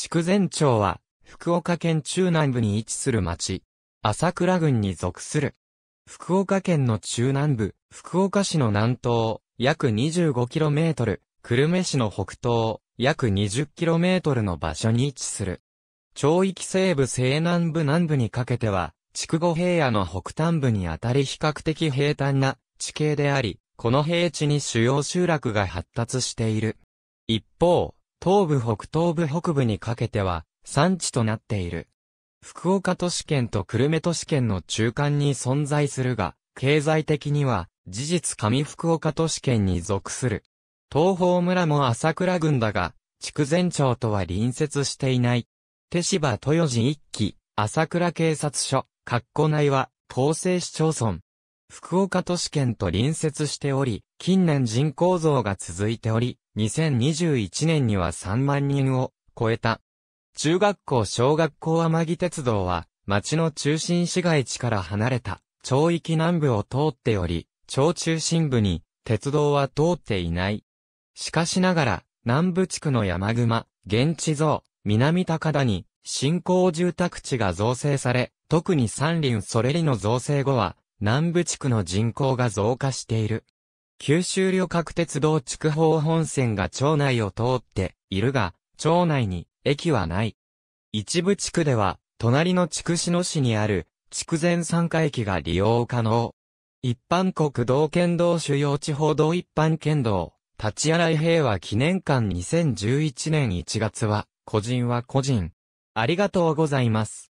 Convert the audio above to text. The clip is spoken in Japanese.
筑前町は、福岡県中南部に位置する町、朝倉郡に属する。福岡県の中南部、福岡市の南東、約 25km、久留米市の北東、約 20km の場所に位置する。町域西部西南部南部にかけては、筑後平野の北端部にあたり比較的平坦な地形であり、この平地に主要集落が発達している。一方、東部北東部北部にかけては産地となっている。福岡都市圏と久留米都市圏の中間に存在するが、経済的には事実上福岡都市圏に属する。東方村も朝倉郡だが、筑前町とは隣接していない。手芝豊寺一期、朝倉警察署、括弧内は、東西市町村。福岡都市圏と隣接しており、近年人口増が続いており、2021年には3万人を超えた。中学校小学校天城鉄道は、町の中心市街地から離れた、町域南部を通っており、町中心部に、鉄道は通っていない。しかしながら、南部地区の山熊、現地像、南高田に、新興住宅地が造成され、特に山林それりの造成後は、南部地区の人口が増加している。九州旅客鉄道筑豊本線が町内を通っているが、町内に駅はない。一部地区では、隣の筑紫野市にある、筑前参加駅が利用可能。一般国道県道主要地方道一般県道、立ち洗い平和記念館2011年1月は、個人は個人。ありがとうございます。